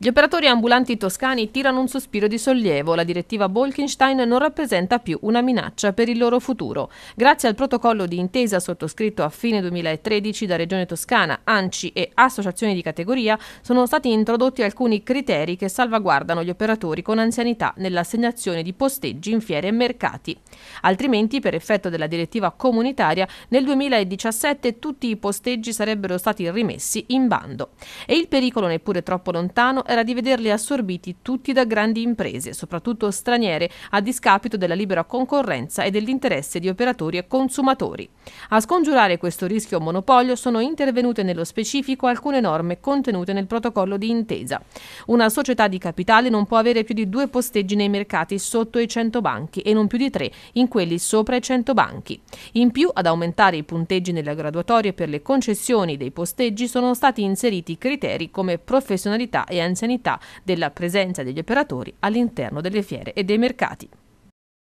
Gli operatori ambulanti toscani tirano un sospiro di sollievo. La direttiva Bolkenstein non rappresenta più una minaccia per il loro futuro. Grazie al protocollo di intesa sottoscritto a fine 2013 da Regione Toscana, ANCI e associazioni di categoria, sono stati introdotti alcuni criteri che salvaguardano gli operatori con anzianità nell'assegnazione di posteggi in fiere e mercati. Altrimenti, per effetto della direttiva comunitaria, nel 2017 tutti i posteggi sarebbero stati rimessi in bando. E il pericolo neppure troppo lontano era di vederli assorbiti tutti da grandi imprese, soprattutto straniere, a discapito della libera concorrenza e dell'interesse di operatori e consumatori. A scongiurare questo rischio monopolio sono intervenute nello specifico alcune norme contenute nel protocollo di intesa. Una società di capitale non può avere più di due posteggi nei mercati sotto i 100 banchi e non più di tre in quelli sopra i 100 banchi. In più, ad aumentare i punteggi nelle graduatorie per le concessioni dei posteggi sono stati inseriti criteri come professionalità e anzianità insanità della presenza degli operatori all'interno delle fiere e dei mercati.